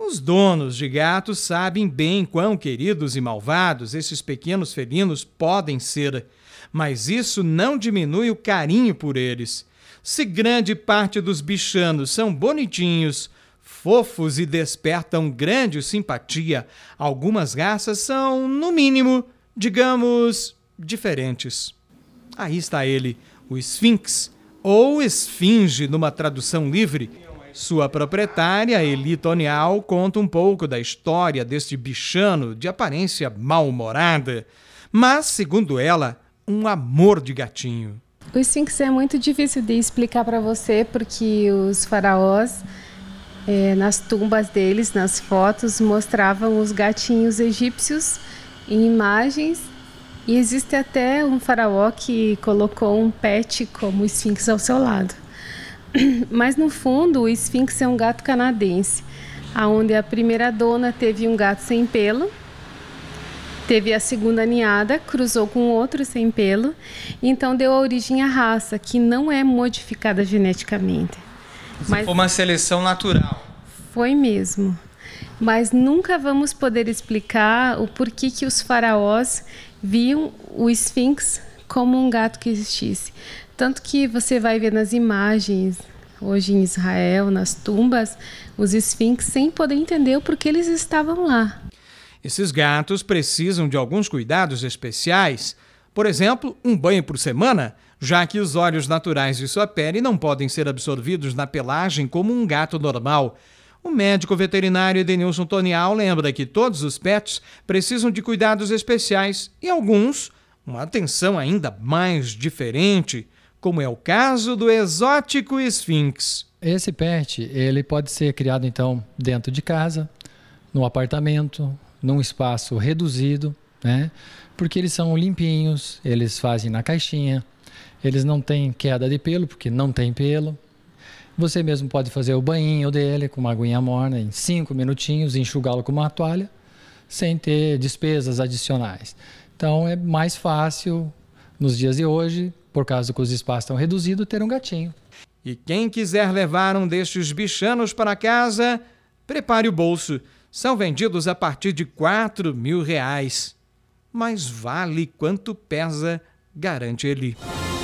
Os donos de gatos sabem bem quão queridos e malvados esses pequenos felinos podem ser, mas isso não diminui o carinho por eles. Se grande parte dos bichanos são bonitinhos, fofos e despertam grande simpatia, algumas raças são, no mínimo, digamos, diferentes. Aí está ele, o Sphinx, ou Esfinge numa tradução livre, sua proprietária, Eli conta um pouco da história deste bichano de aparência mal-humorada, mas, segundo ela, um amor de gatinho. O Sphinx é muito difícil de explicar para você, porque os faraós, é, nas tumbas deles, nas fotos, mostravam os gatinhos egípcios em imagens. E existe até um faraó que colocou um pet como Sphinx ao seu lado. Mas no fundo, o Sphinx é um gato canadense, aonde a primeira dona teve um gato sem pelo, teve a segunda ninhada, cruzou com outro sem pelo, então deu origem à raça, que não é modificada geneticamente. Isso Mas foi uma seleção natural. Foi mesmo. Mas nunca vamos poder explicar o porquê que os faraós viam o Sphinx como um gato que existisse. Tanto que você vai ver nas imagens, hoje em Israel, nas tumbas, os esfinques sem poder entender o porquê eles estavam lá. Esses gatos precisam de alguns cuidados especiais, por exemplo, um banho por semana, já que os óleos naturais de sua pele não podem ser absorvidos na pelagem como um gato normal. O médico veterinário Edenilson Tonial lembra que todos os pets precisam de cuidados especiais e alguns, uma atenção ainda mais diferente como é o caso do exótico esfinx. Esse pet, ele pode ser criado então dentro de casa, no apartamento, num espaço reduzido, né? Porque eles são limpinhos, eles fazem na caixinha, eles não têm queda de pelo, porque não tem pelo. Você mesmo pode fazer o banho dele com uma aguinha morna em cinco minutinhos, enxugá-lo com uma toalha, sem ter despesas adicionais. Então é mais fácil nos dias de hoje, por causa que os espaços estão reduzidos, ter um gatinho. E quem quiser levar um destes bichanos para casa, prepare o bolso. São vendidos a partir de 4 mil reais. Mas vale quanto pesa, garante ele.